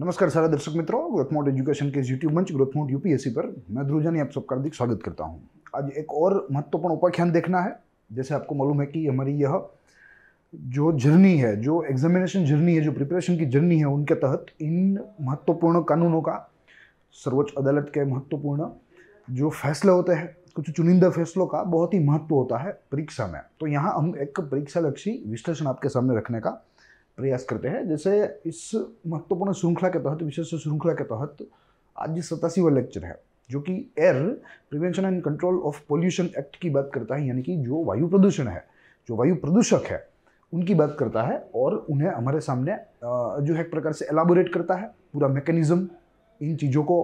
नमस्कार सारा दर्शक मित्रों ग्रोथ मोड एजुकेशन के यूट्यूब मंच ग्रोथ मोड यूपीएससी पर मैं ध्रुजानी आप सबका हार्दिक स्वागत करता हूं आज एक और महत्वपूर्ण उपाख्यान देखना है जैसे आपको मालूम है कि हमारी यह जो जर्नी है जो एग्जामिनेशन जर्नी है जो प्रिपरेशन की जर्नी है उनके तहत इन महत्वपूर्ण कानूनों का सर्वोच्च अदालत के महत्वपूर्ण जो फैसले होते हैं कुछ चुनिंदा फैसलों का बहुत ही महत्व होता है परीक्षा में तो यहाँ हम एक परीक्षा लक्ष्य विश्लेषण आपके सामने रखने का प्रयास करते हैं जैसे इस महत्वपूर्ण श्रृंखला के तहत विशेष श्रृंखला के तहत आज सतासी सतासीवा लेक्चर है जो कि air prevention and control of pollution act की बात करता है यानी कि जो वायु प्रदूषण है जो वायु प्रदूषक है उनकी बात करता है और उन्हें हमारे सामने जो है एक प्रकार से एलाबोरेट करता है पूरा मैकेनिज्म इन चीज़ों को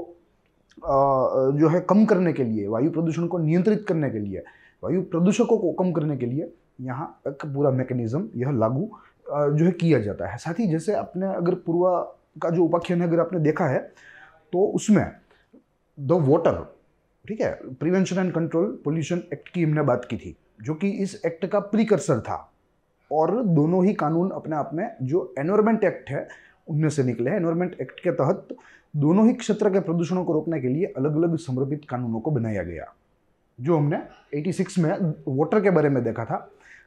जो है कम करने के लिए वायु प्रदूषण को नियंत्रित करने के लिए वायु प्रदूषकों को कम करने के लिए यहाँ एक पूरा मैकेनिज्म यह लागू जो है किया जाता है साथ ही जैसे अपने अगर पूर्वा का जो उपाख्यान अगर आपने देखा है तो उसमें द वॉटर ठीक है prevention and control pollution act की हमने बात की थी जो कि इस एक्ट का प्रीकर्सर था और दोनों ही कानून अपने आप में जो एनवायरमेंट एक्ट है उनमें से निकले हैं एनवायरमेंट एक्ट के तहत दोनों ही क्षेत्र के प्रदूषणों को रोकने के लिए अलग अलग समर्पित कानूनों को बनाया गया जो हमने 86 में वाटर के बारे में देखा था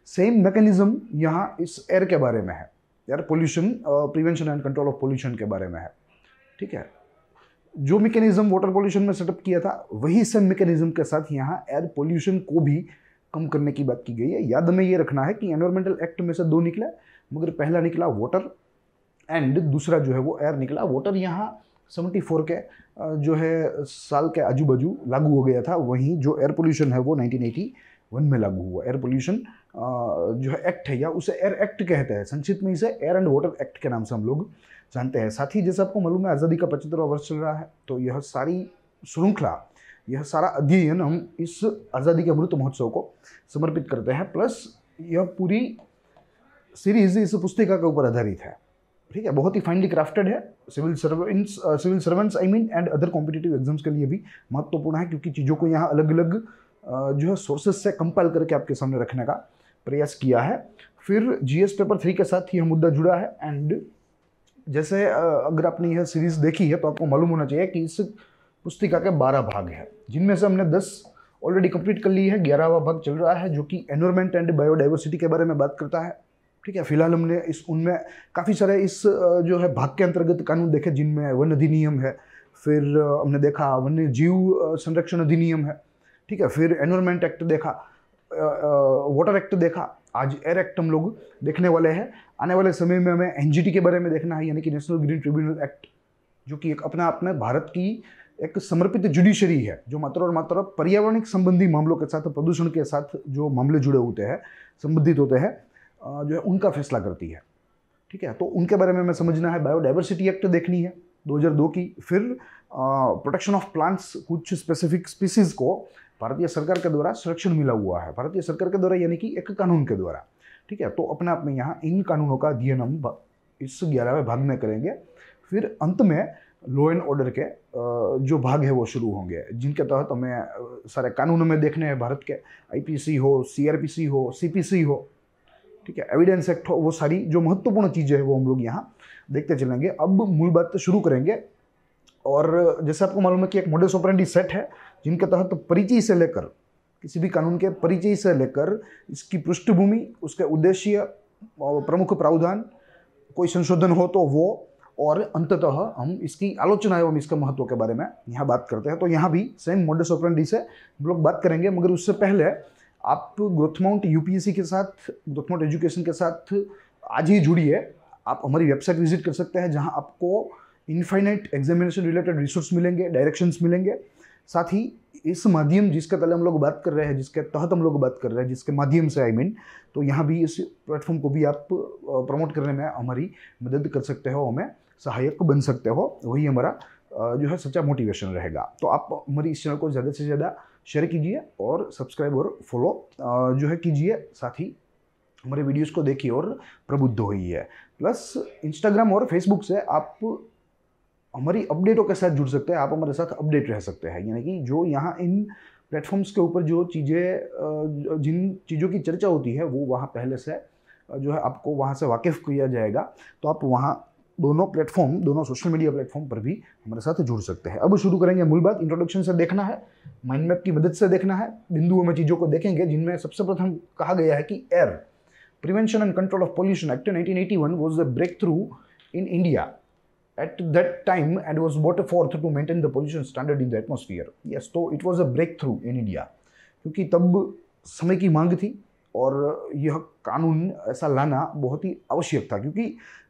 सेम मैकेनिज्म यहाँ इस एयर के बारे में है यार pollution prevention and control of pollution के बारे में है ठीक है जो मैकेनिज्म वाटर पोल्यूशन में सेटअप किया था वही सेम मैकेनिज्म के साथ यहाँ एयर पोल्यूशन को भी कम करने की बात की गई है याद हमें ये रखना है कि एनवायरमेंटल एक्ट में से दो निकला मगर पहला निकला वाटर एंड दूसरा जो है वो एयर निकला वाटर यहाँ 74 के uh, जो है साल के आजू बाजू लागू हो गया था वहीं जो एयर पोल्यूशन है वो 1981 में लागू हुआ एयर पोल्यूशन जो है एक्ट है या उसे एयर एक्ट कहते हैं संक्षिप्त में इसे एयर एंड वाटर एक्ट के नाम से हम लोग जानते हैं साथ ही जैसे आपको मालूम है आज़ादी का पचहत्तरवा वर्ष चल रहा है तो यह सारी श्रृंखला यह सारा अध्ययन हम इस आज़ादी के अमृत महोत्सव को समर्पित करते हैं प्लस यह पूरी सीरीज इस पुस्तिका के ऊपर आधारित है ठीक है बहुत ही फाइनली क्राफ्टेड है civil servants civil servants I mean and other competitive exams के लिए भी महत्वपूर्ण है क्योंकि चीज़ों को यहाँ अलग अलग जो है सोर्सेज से कंपाइल करके आपके सामने रखने का प्रयास किया है फिर जीएस पेपर थ्री के साथ यह मुद्दा जुड़ा है एंड जैसे अगर आपने यह सीरीज देखी है तो आपको मालूम होना चाहिए कि इस पुस्तिका के बारह भाग हैं जिनमें से हमने दस ऑलरेडी कंप्लीट कर ली है ग्यारहवा भाग चल रहा है जो कि एनवायरमेंट एंड बायोडाइवर्सिटी के बारे में बात करता है ठीक है फिलहाल हमने इस उनमें काफ़ी सारे इस जो है भाग के अंतर्गत कानून देखे जिनमें वन अधिनियम है फिर हमने देखा वन्य जीव संरक्षण अधिनियम है ठीक है फिर एनवायरमेंट एक्ट देखा वाटर एक्ट देखा आज एयर एक्ट हम लोग देखने वाले हैं आने वाले समय में हमें एन के बारे में देखना है यानी कि नेशनल ग्रीन ट्रिब्यूनल एक्ट जो कि एक अपने आप में भारत की एक समर्पित जुडिशरी है जो मात्र और मात्र पर्यावरणिक संबंधी मामलों के साथ प्रदूषण के साथ जो मामले जुड़े होते हैं संबंधित होते हैं जो है उनका फैसला करती है ठीक है तो उनके बारे में हमें समझना है बायोडाइवर्सिटी एक्ट देखनी है 2002 की फिर प्रोटेक्शन ऑफ प्लांट्स कुछ स्पेसिफिक स्पीसीज़ को भारतीय सरकार के द्वारा संरक्षण मिला हुआ है भारतीय सरकार के द्वारा यानी कि एक कानून के द्वारा ठीक है तो अपने आप में यहाँ इन कानूनों का अध्ययन हम इस ग्यारहवें भाग में करेंगे फिर अंत में लॉ एंड ऑर्डर के जो भाग है वो शुरू होंगे जिनके तहत तो हमें सारे कानूनों में देखने हैं भारत के आईपीसी हो सीआरपीसी हो सीपीसी हो ठीक है एविडेंस एक्ट हो वो सारी जो महत्वपूर्ण चीज़ें हैं वो हम लोग यहाँ देखते चलेंगे अब मूल बात तो शुरू करेंगे और जैसे आपको मालूम है कि एक मॉडल्स ऑपरेंटी सेट है जिनके तहत तो परिचय से लेकर किसी भी कानून के परिचय से लेकर इसकी पृष्ठभूमि उसके उद्देश्य प्रमुख प्रावधान कोई संशोधन हो तो वो और अंततः हम इसकी आलोचना एवं इसके महत्व के बारे में यहाँ बात करते हैं तो यहाँ भी सेम मोडस ऑपरेंडी से हम लोग बात करेंगे मगर उससे पहले आप ग्रोथमाउंट यूपीएससी के साथ ग्रोथमाउंट एजुकेशन के साथ आज ही जुड़िए आप हमारी वेबसाइट विजिट कर सकते हैं जहाँ आपको इनफाइनाइट एग्जामिनेशन रिलेटेड रिसोर्स मिलेंगे डायरेक्शंस मिलेंगे साथ ही इस माध्यम जिसके तले हम लोग बात कर रहे हैं जिसके तहत हम लोग बात कर रहे हैं जिसके माध्यम से आई I मीन mean, तो यहाँ भी इस प्लेटफॉर्म को भी आप प्रमोट करने में हमारी मदद कर सकते हो हमें सहायक बन सकते हो वही हमारा जो है सच्चा मोटिवेशन रहेगा तो आप हमारी इस चैनल को ज़्यादा से ज़्यादा शेयर कीजिए और सब्सक्राइब और फॉलो जो है कीजिए साथ ही हमारे वीडियोस को देखिए और प्रबुद्ध होइए प्लस इंस्टाग्राम और फेसबुक से आप हमारी अपडेटों के साथ जुड़ सकते हैं आप हमारे साथ अपडेट रह सकते हैं यानी कि जो यहाँ इन प्लेटफॉर्म्स के ऊपर जो चीज़ें जिन चीज़ों की चर्चा होती है वो वहाँ पहले से जो है आपको वहाँ से वाकिफ़ किया जाएगा तो आप वहाँ दोनों प्लेटफॉर्म दोनों सोशल मीडिया प्लेटफॉर्म पर भी हमारे साथ जुड़ सकते हैं अब शुरू करेंगे मूल बात इंट्रोडक्शन से देखना है माइंड मैप की मदद से देखना है बिंदुओं में चीज़ों को देखेंगे जिनमें सबसे प्रथम कहा गया है कि air prevention and control of pollution act nineteen eighty one was the breakthrough in India at that time and was voted forth to maintain the pollution standard in the atmosphere. Yes, so it was a breakthrough in India क्योंकि तब समय की मांग थी और यह कानून ऐसा लाना बहुत ही आवश्यक था क्योंकि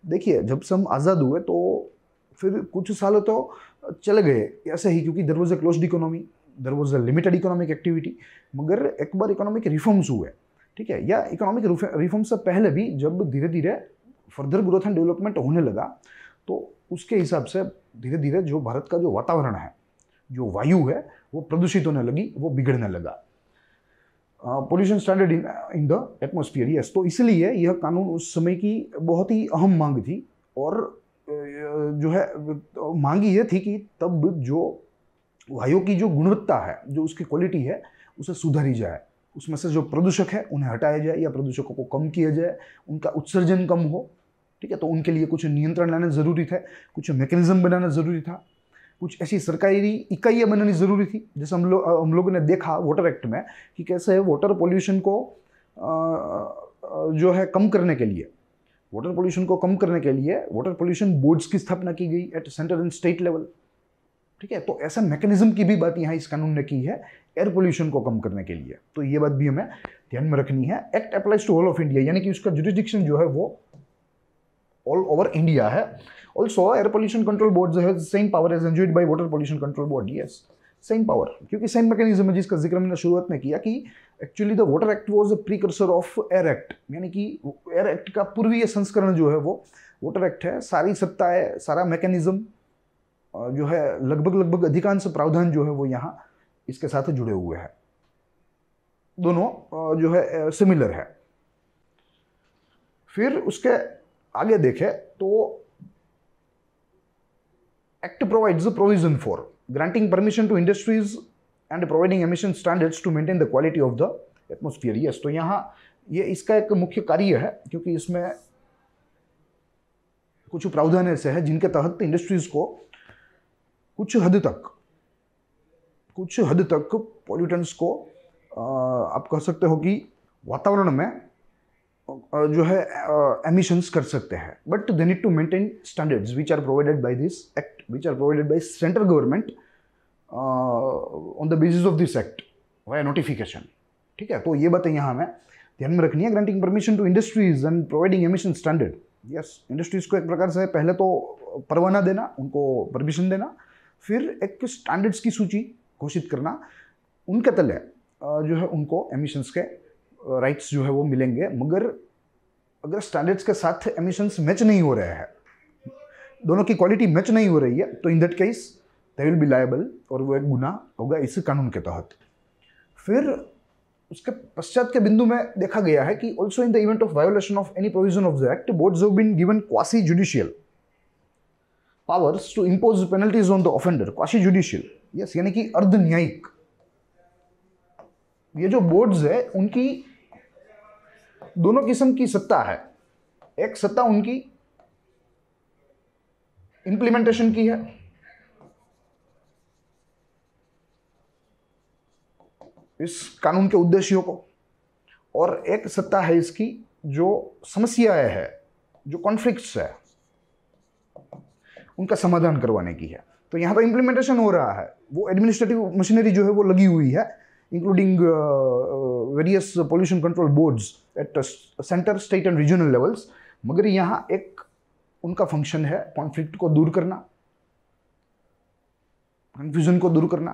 देखिए जब से हम आज़ाद हुए तो फिर कुछ साल तो चले गए ऐसे ही क्योंकि there was a close economy there was a limited economic activity मगर एक बार इकोनॉमिक रिफॉर्म्स हुए ठीक है या इकोनॉमिक रिफॉर्म्स से पहले भी जब धीरे धीरे फर्दर ग्रोथ एंड डेवलपमेंट होने लगा तो उसके हिसाब से धीरे धीरे जो भारत का जो वातावरण है जो वायु है वो प्रदूषित होने लगी वो बिगड़ने लगा pollution standard in in the atmosphere yes तो इसलिए यह कानून उस समय की बहुत ही अहम मांग थी और जो है मांग ये थी कि तब जो वायु की जो गुणवत्ता है जो उसकी क्वालिटी है उसे सुधारी जाए उसमें से जो प्रदूषक है उन्हें हटाया जाए या प्रदूषकों को कम किया जाए उनका उत्सर्जन कम हो ठीक है तो उनके लिए कुछ नियंत्रण लाना ज़रूरी था कुछ मैकेनिज़्म बनाना ज़रूरी था कुछ ऐसी सरकारी इकाइयाँ बनानी ज़रूरी थी जैसे हम लोग हम लोगों ने देखा वाटर एक्ट में कि कैसे वाटर पोल्यूशन को जो है कम करने के लिए वाटर पोल्यूशन को कम करने के लिए वाटर पोल्यूशन बोर्ड्स की स्थापना की गई at centre and state level ठीक है तो ऐसा मैकेनिज्म की भी बात यहाँ इस कानून ने की है एयर पोल्यूशन को कम करने के लिए तो ये बात भी हमें ध्यान में रखनी है act applies to all of India यानी कि उसका जुडिस्डिक्शन जो है वो ऑल ओवर इंडिया है also air pollution control board जो है same power as enjoyed by water pollution control board Yes. Same power क्योंकि सेम मैकेनिज्म है जिसका जिक्र मैंने शुरुआत में किया कि actually the water act was a precursor of air act यानी कि एयर एक्ट का पूर्वीय संस्करण जो है वो वाटर एक्ट है सारी सत्ता है सारा मैकेनिज्म जो है लगभग लगभग अधिकांश प्रावधान जो है वो यहाँ इसके साथ जुड़े हुए हैं दोनों जो है सिमिलर है फिर उसके आगे देखे तो act provide provision for granting permission to industries and providing emission standards to maintain the quality of the atmosphere yes तो यहां ये इसका एक मुख्य कार्य है क्योंकि इसमें कुछ प्रावधान ऐसे हैं जिनके तहत इंडस्ट्रीज को कुछ हद तक कुछ हद तक पॉल्यूटेंट्स को आप कह सकते हो कि वातावरण में जो है एमिशंस कर सकते हैं but they need to maintain standards which are provided by this act which are provided by central government on the basis of this act by notification ठीक है तो ये बातें यहाँ हमें ध्यान में रखनी है granting permission to industries and providing emission standard yes industries को एक प्रकार से पहले तो परवाना देना उनको परमिशन देना फिर एक स्टैंडर्ड्स की सूची घोषित करना उनके तले जो है उनको एमिशंस के राइट्स जो है वो मिलेंगे मगर अगर स्टैंडर्ड्स के साथ एमिशंस मैच नहीं हो रहे हैं दोनों की क्वालिटी मैच नहीं हो रही है तो in that case they will be liable और वो एक गुना होगा इस कानून के तहत फिर उसके पश्चात के बिंदु में देखा गया है कि also in the event of violation of any provision of the act board जो been given quasi judicial powers to impose penalties on the offender quasi judicial yes यानी कि अर्ध न्यायिक ये जो बोर्ड्स है उनकी दोनों किस्म की सत्ता है एक सत्ता उनकी इंप्लीमेंटेशन की है इस कानून के उद्देश्यों को और एक सत्ता है इसकी जो समस्याएं है जो कॉन्फ्लिक्ट्स है उनका समाधान करवाने की है तो यहां तो इंप्लीमेंटेशन हो रहा है वो एडमिनिस्ट्रेटिव मशीनरी जो है वो लगी हुई है including various pollution control boards at centre state and regional levels मगर यहाँ एक उनका फंक्शन है कॉन्फ्लिक्ट को दूर करना कंफ्यूजन को दूर करना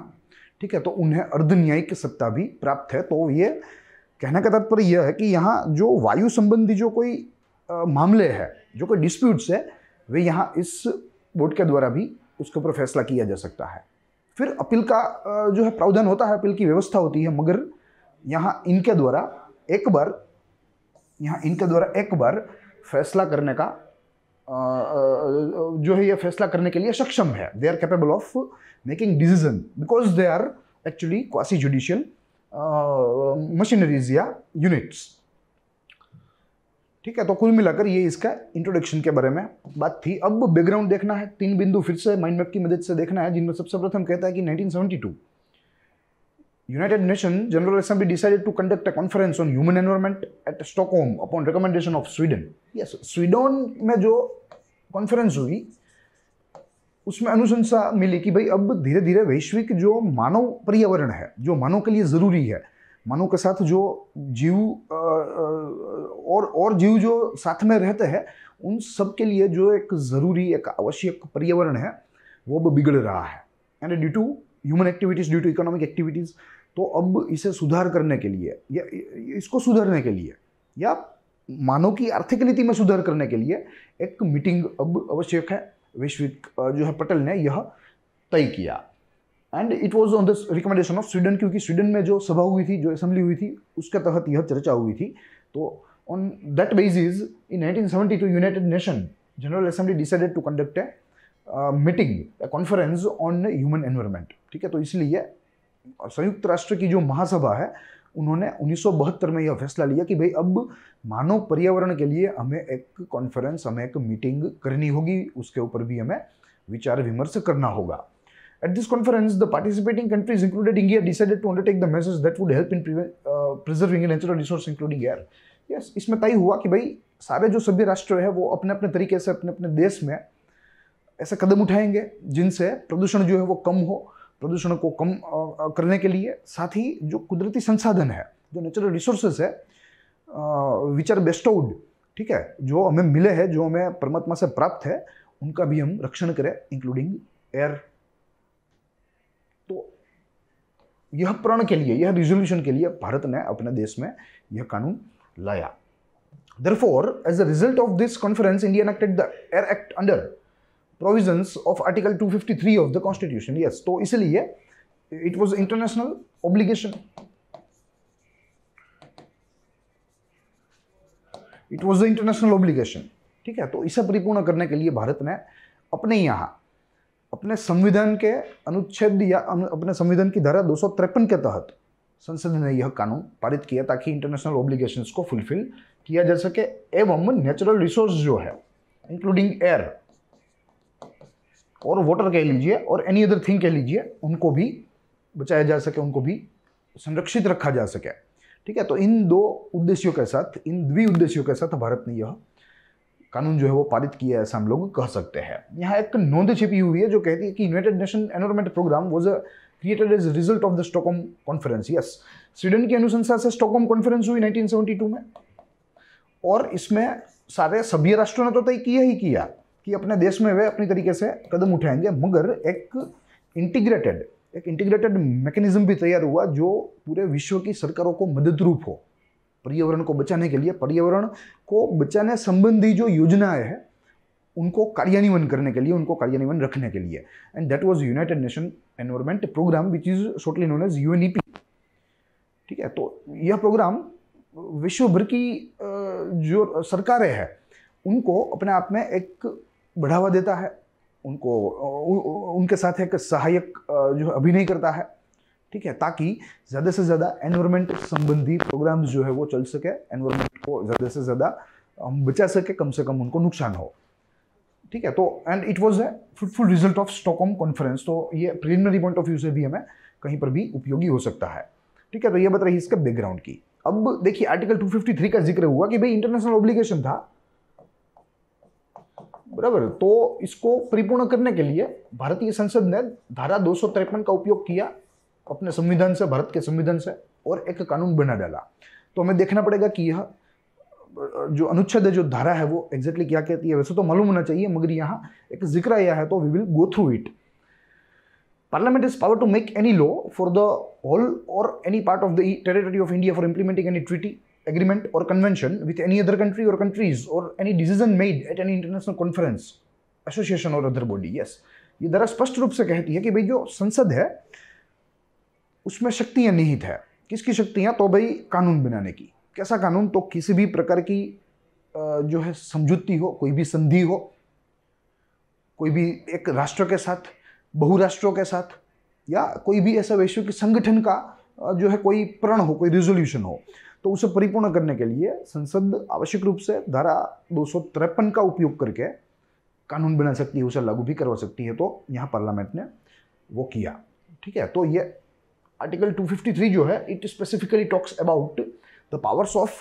ठीक है तो उन्हें न्यायिक सत्ता भी प्राप्त है तो ये कहने का तात्पर्य यह है कि यहाँ जो वायु संबंधी जो कोई आ, मामले है जो कोई डिस्प्यूट्स है वे यहाँ इस बोर्ड के द्वारा भी उसके ऊपर फैसला किया जा सकता है फिर अपील का जो है प्रावधान होता है अपील की व्यवस्था होती है मगर यहाँ इनके द्वारा एक बार यहाँ इनके द्वारा एक बार फैसला करने का जो है ये फैसला करने के लिए सक्षम है they are capable of making decision because they are actually quasi judicial machineries या यूनिट्स ठीक है तो कुल मिलाकर ये इसका इंट्रोडक्शन के बारे में बात थी अब बैकग्राउंड देखना है तीन बिंदु फिर से माइंड मैप की मदद से देखना है जिनमें सबसे प्रथम कहता है कि 1972 United Nations General Assembly decided to conduct a conference on human environment at Stockholm upon recommendation of Sweden. Yes, Sweden में जो कॉन्फ्रेंस हुई उसमें अनुशंसा मिली कि भाई अब धीरे धीरे वैश्विक जो मानव पर्यावरण है जो मानव के लिए ज़रूरी है मानव के साथ जो जीव और और जीव जो साथ में रहते हैं उन सब के लिए जो एक ज़रूरी एक आवश्यक पर्यावरण है वो अब बिगड़ रहा है and due to human activities due to economic activities तो अब इसे सुधार करने के लिए या इसको सुधारने के लिए या मानव की आर्थिक नीति में सुधार करने के लिए एक मीटिंग अब आवश्यक है वैश्विक जो है पटेल ने यह तय किया and it was on the recommendation of Sweden क्योंकि स्वीडन में जो सभा हुई थी जो असेंबली हुई थी उसके तहत यह चर्चा हुई थी तो on that basis in 1972 United Nation General Assembly decided to conduct a meeting conference on human environment ठीक है तो इसलिए संयुक्त राष्ट्र की जो महासभा है उन्होंने उन्नीस में यह फैसला लिया कि भाई अब मानव पर्यावरण के लिए हमें एक कॉन्फ्रेंस हमें एक मीटिंग करनी होगी उसके ऊपर भी हमें विचार विमर्श करना होगा at this conference the participating countries included India decided to undertake the measures that would help in preserving natural resource including air yes इसमें तय हुआ कि भाई सारे जो सभ्य राष्ट्र है वो अपने अपने तरीके से अपने अपने देश में ऐसे कदम उठाएंगे जिनसे प्रदूषण जो है वो कम हो प्रदूषण को कम करने के लिए साथ ही जो कुदरती संसाधन है जो नेचुरल रिसोर्सेस है विच आर बेस्टोड ठीक है जो हमें मिले हैं जो हमें परमात्मा से प्राप्त है उनका भी हम रक्षण करें इंक्लूडिंग एयर तो यह प्रण के लिए यह रिजोल्यूशन के लिए भारत ने अपने देश में यह कानून लाया therefore as a result of this conference India enacted air act under under provisions of article 253 of the constitution yes तो इसलिए it was international obligation it was international obligation ठीक है तो इसे परिपूर्ण करने के लिए भारत ने अपने यहाँ अपने संविधान के अनुच्छेद या अपने संविधान की धारा दो के तहत संसद ने यह कानून पारित किया ताकि इंटरनेशनल ऑब्लिगेशंस को फुलफिल किया जा सके एवं नेचुरल रिसोर्स जो है इंक्लूडिंग एयर और वाटर कह लीजिए और एनी अदर थिंग कह लीजिए उनको भी बचाया जा सके उनको भी संरक्षित रखा जा सके ठीक है तो इन दो उद्देश्यों के साथ इन द्वि उद्देश्यों के साथ भारत ने यह कानून जो है वो पारित किया है ऐसा हम लोग कह सकते हैं यहाँ एक नोंद छिपी हुई है जो कहती है कि United Nation Environment Programme was created as result of the Stockholm conference yes Sweden की अनुशंसा से स्टॉकहोम कॉन्फ्रेंस हुई 1972 में और इसमें सारे सभी राष्ट्रों ने तो तय किया ही किया कि अपने देश में वे अपनी तरीके से कदम उठाएंगे मगर एक इंटीग्रेटेड एक इंटीग्रेटेड मैकेनिज्म भी तैयार हुआ जो पूरे विश्व की सरकारों को मदद रूप हो पर्यावरण को बचाने के लिए पर्यावरण को बचाने संबंधी जो योजनाएं हैं उनको कार्यान्वयन करने के लिए उनको कार्यान्वयन रखने के लिए and that was United Nation Environment Programme which is shortly known as U ठीक है तो यह प्रोग्राम विश्व भर की जो सरकारें हैं उनको अपने आप में एक बढ़ावा देता है उनको उनके साथ एक सहायक जो अभिनय करता है ठीक है ताकि ज़्यादा से ज़्यादा एनवायरमेंट संबंधी प्रोग्राम्स जो है वो चल सके एनवायरमेंट को ज़्यादा से ज़्यादा हम बचा सके कम से कम उनको नुकसान हो ठीक है तो and it was a fruitful result of Stockholm conference तो ये प्रिलिमिनरी पॉइंट ऑफ व्यू से भी हमें कहीं पर भी उपयोगी हो सकता है ठीक है तो ये बात रही इसके बैकग्राउंड की अब देखिए आर्टिकल 253 का जिक्र हुआ कि भाई इंटरनेशनल ऑब्लिगेशन था बराबर तो इसको परिपूर्ण करने के लिए भारतीय संसद ने धारा दो का उपयोग किया अपने संविधान से भारत के संविधान से और एक कानून बना डाला तो हमें देखना पड़ेगा कि यह जो अनुच्छेद जो धारा है वो एग्जैक्टली क्या कहती है वैसे तो मालूम होना चाहिए मगर यहाँ एक जिक्र आया है तो we will go through it parliament is power to make any law for the whole और any part of the territory of India for implementing any treaty agreement or convention with any other country or countries or any decision made at any international conference association और other body yes ये दरअसल स्पष्ट रूप से कहती है कि भाई जो संसद है उसमें शक्तियाँ निहित है किसकी शक्तियाँ तो भाई कानून बनाने की कैसा कानून तो किसी भी प्रकार की जो है समझौती हो कोई भी संधि हो कोई भी एक राष्ट्र के साथ बहुराष्ट्रों के साथ या कोई भी ऐसा वैश्विक संगठन का जो है कोई प्रण हो कोई रिजोल्यूशन हो तो उसे परिपूर्ण करने के लिए संसद आवश्यक रूप से धारा दो का उपयोग करके कानून बना सकती है उसे लागू भी करवा सकती है तो यहाँ पार्लियामेंट ने वो किया ठीक है तो ये आर्टिकल 253 जो है it specifically talks about the powers of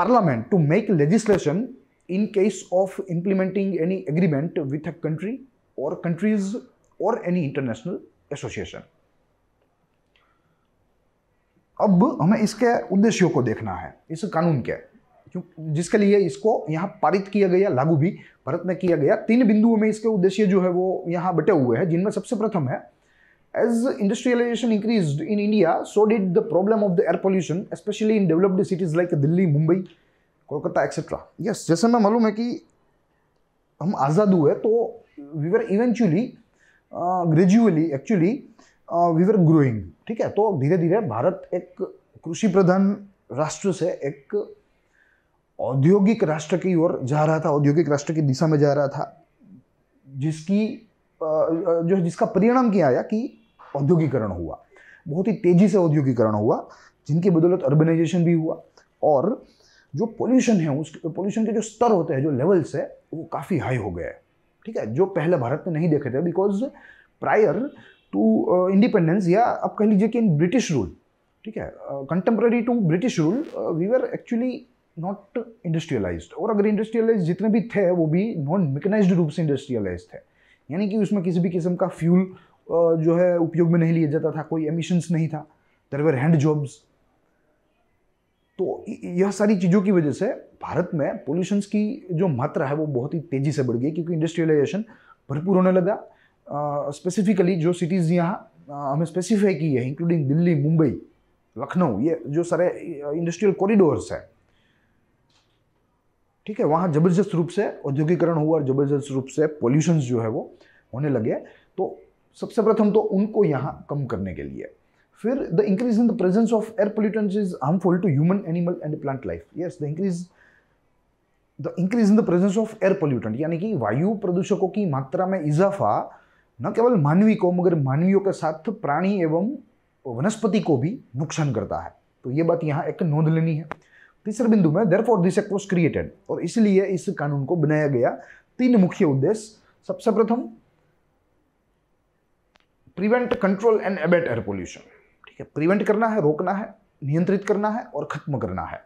parliament to make legislation in case of implementing any agreement with a country और कंट्रीज और एनी इंटरनेशनल एसोसिएशन अब हमें इसके उद्देश्यों को देखना है इस कानून के जिसके लिए इसको यहाँ पारित किया गया लागू भी भारत में किया गया तीन बिंदुओं में इसके उद्देश्य जो है वो यहाँ बटे हुए हैं जिनमें सबसे प्रथम है as industrialization increase in India so did the problem of the air pollution specially in developed cities like Delhi Mumbai Kolkata etcetera yes जैसे मैं मालूम है कि हम आज़ाद हुए तो we were eventually gradually actually we were growing ठीक है तो धीरे धीरे भारत एक कृषि प्रधान राष्ट्र से एक औद्योगिक राष्ट्र की ओर जा रहा था औद्योगिक राष्ट्र की दिशा में जा रहा था जिसकी जो जिसका परिणाम क्या आया कि औद्योगिकरण हुआ बहुत ही तेज़ी से औद्योगिकरण हुआ जिनकी बदौलत अर्बनाइजेशन भी हुआ और जो पोल्यूशन है उस पोल्यूशन के जो स्तर होते हैं जो लेवल्स है वो काफ़ी हाई हो गए ठीक है जो पहले भारत में नहीं देखे थे because prior to independence uh, या आप कह लीजिए कि इन ब्रिटिश रूल ठीक है contemporary to British rule we are actually not industrialize और अगर इंडस्ट्रियलाइज जितने भी थे वो भी नॉन मेकनाइज रूप से इंडस्ट्रियलाइज थे यानी कि उसमें किसी भी किस्म का फ्यूल uh, जो है उपयोग में नहीं लिया जाता था कोई एमिशंस नहीं था देर वेर हैंड जॉब्स तो यह सारी चीज़ों की वजह से भारत में पोल्यूशंस की जो मात्रा है वो बहुत ही तेज़ी से बढ़ गई क्योंकि इंडस्ट्रियलाइजेशन भरपूर होने लगा स्पेसिफिकली जो सिटीज़ यहाँ हमें स्पेसिफाई की है इंक्लूडिंग दिल्ली मुंबई लखनऊ ये जो सारे इंडस्ट्रियल कॉरिडोर्स है ठीक है वहाँ ज़बरदस्त रूप से औद्योगिकरण हुआ और ज़बरदस्त रूप से पॉल्यूशन जो है वो होने लगे तो सबसे प्रथम तो उनको यहाँ कम करने के लिए फिर the increase in the presence of air pollutant is harmful to human animal and plant life yes the increase the increase in the presence of air pollutant यानी कि वायु प्रदूषकों की मात्रा में इजाफा न केवल मानवी को मगर मानवियों के साथ प्राणी एवं वनस्पति को भी नुकसान करता है तो ये बात यहाँ एक नोंद लेनी है तीसरे बिंदु में therefore this act was created और इसलिए इस कानून को बनाया गया तीन मुख्य उद्देश्य सबसे प्रथम prevent control and abate air pollution ठीक है प्रिवेंट करना है रोकना है नियंत्रित करना है और खत्म करना है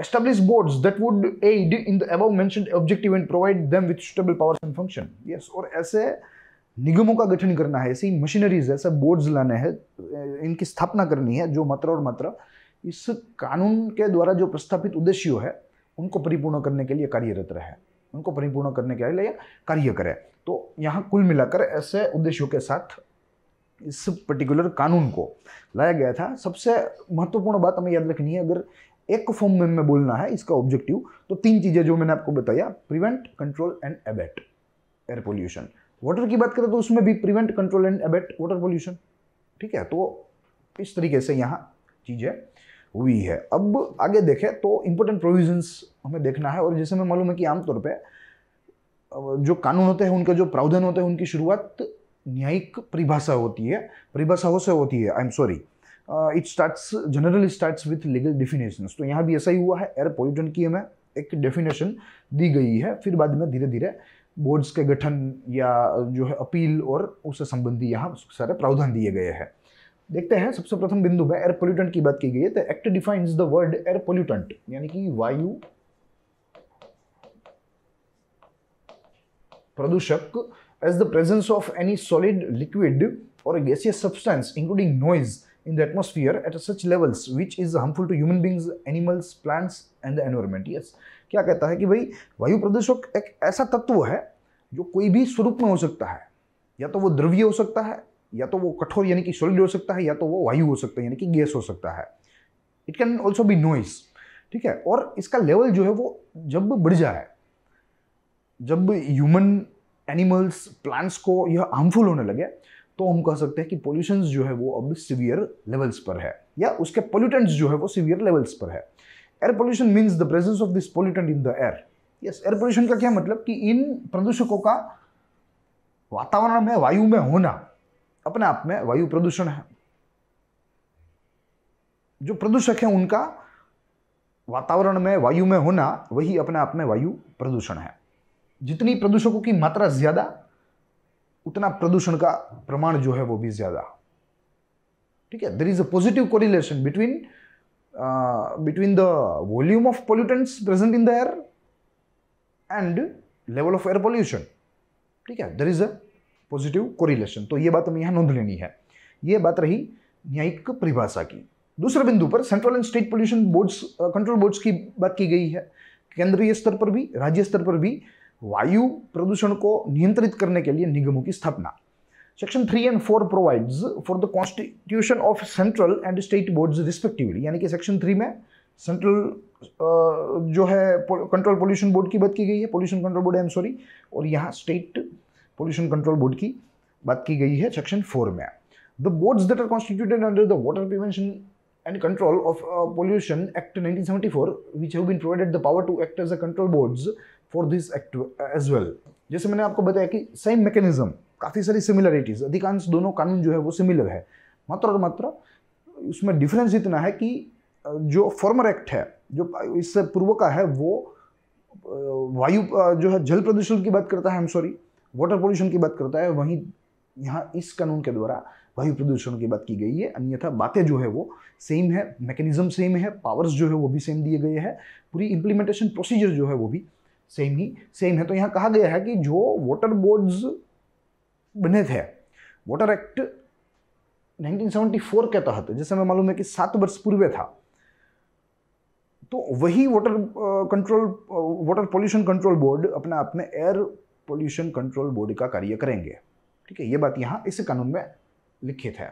establish boards that would aid in the above mentioned objective and provide them with suitable powers and function yes और ऐसे निगमों का गठन करना है ऐसी मशीनरीज ऐसे बोर्ड्स लाने हैं इनकी स्थापना करनी है जो मात्र और मात्र इस कानून के द्वारा जो प्रस्तापित उद्देश्य है उनको परिपूर्ण करने के लिए कार्यरत रहे उनको परिपूर्ण करने के लिए कार्य करें तो यहाँ कुल मिलाकर ऐसे उद्देश्यों के साथ इस पर्टिकुलर कानून को लाया गया था सबसे महत्वपूर्ण बात हमें याद रखनी है अगर एक फॉर्म में हमें बोलना है इसका ऑब्जेक्टिव तो तीन चीज़ें जो मैंने आपको बताया prevent control and abate air pollution water की बात करें तो उसमें भी prevent control and abate water pollution ठीक है तो इस तरीके से यहाँ चीज़ें हुई है अब आगे देखें तो इम्पोर्टेंट प्रोविजंस हमें देखना है और जैसे हमें मालूम है कि आमतौर पर जो कानून होते हैं उनका जो प्रावधान होते हैं उनकी शुरुआत न्यायिक परिभाषा होती है परिभाषाओं से होती है I am sorry it starts generally starts with legal definition तो यहाँ भी ऐसा ही हुआ है एयर पोल्यूटन की हमें एक डेफिनेशन दी गई है फिर बाद में धीरे धीरे बोर्ड्स के गठन या जो है अपील और उससे संबंधी यहाँ सारे प्रावधान दिए गए हैं देखते हैं सबसे प्रथम बिंदु में एयर पोल्यूटेंट की बात की गई है तो act defines the word air pollutant यानी कि वायु प्रदूषक as the presence of any solid liquid और gaseous substance including noise in the atmosphere at such levels which is harmful to human beings animals plants and the environment yes क्या कहता है कि भाई वायु प्रदूषक एक ऐसा तत्व है जो कोई भी स्वरूप में हो सकता है या तो वो द्रव्य हो सकता है या तो वो कठोर यानी कि सॉलिड हो सकता है या तो वो वायु हो सकता है यानी कि गैस हो सकता है it can also be noise ठीक है और इसका लेवल जो है वो जब बढ़ जाए जब ह्यूमन एनिमल्स प्लांट्स को यह हार्मफुल होने लगे तो हम कह सकते हैं कि पोल्यूशन जो है वो अब सीवियर लेवल्स पर है या उसके पोल्यूटेंट्स जो है वो सीवियर लेवल्स पर है air pollution means the presence of this pollutant in the air yes air pollution का क्या मतलब कि इन प्रदूषकों का वातावरण में वायु में होना अपने आप में वायु प्रदूषण है जो प्रदूषक है उनका वातावरण में वायु में होना वही अपने आप में वायु प्रदूषण है जितनी प्रदूषकों की मात्रा ज़्यादा उतना प्रदूषण का प्रमाण जो है वो भी ज़्यादा ठीक है there is a positive correlation between Uh, between the volume of pollutants present in the air and level of air pollution ठीक है there is a positive correlation तो ये बात हमें यहाँ नोंद लेनी है ये बात रही न्यायिक परिभाषा की दूसरे बिंदु पर central and state pollution boards control boards की बात की गई है केंद्रीय स्तर पर भी राज्य स्तर पर भी वायु प्रदूषण को नियंत्रित करने के लिए निगमों की स्थापना section three and four provides for the constitution of central and state boards respectively यानी कि सेक्शन थ्री में सेंट्रल uh, जो है कंट्रोल पोल्यूशन बोर्ड की बात की गई है pollution control board I am sorry और यहाँ स्टेट पोल्यूशन कंट्रोल बोर्ड की बात की गई है सेक्शन फोर में the boards that are constituted under the water prevention and control of uh, act nineteen seventy four which है provided the power to act control a for this act as well जैसे मैंने आपको बताया कि same mechanism काफ़ी सारी similarities अधिकांश दोनों कानून जो है वो सिमिलर है मात्र और मात्र उसमें डिफरेंस इतना है कि जो फॉर्मर एक्ट है जो इससे पूर्व का है वो वायु जो है जल प्रदूषण की बात करता है एम सॉरी वाटर पोल्यूशन की बात करता है वहीं यहाँ इस कानून के द्वारा वायु प्रदूषण की बात की गई है अन्यथा बातें जो है वो सेम है मैकेनिज्म सेम है पावर्स जो है वो भी सेम दिए गए हैं पूरी इम्प्लीमेंटेशन प्रोसीजर जो है वो भी सेम ही सेम है तो यहाँ कहा गया है कि जो वाटर बोर्ड्स बने थे वोटर एक्ट 1974 के तहत जैसे हमें मालूम है कि सात वर्ष पूर्व था तो वही water control water pollution control board अपने आप में एयर पोल्यूशन कंट्रोल बोर्ड का कार्य करेंगे ठीक है ये बात यहाँ इस कानून में लिखित है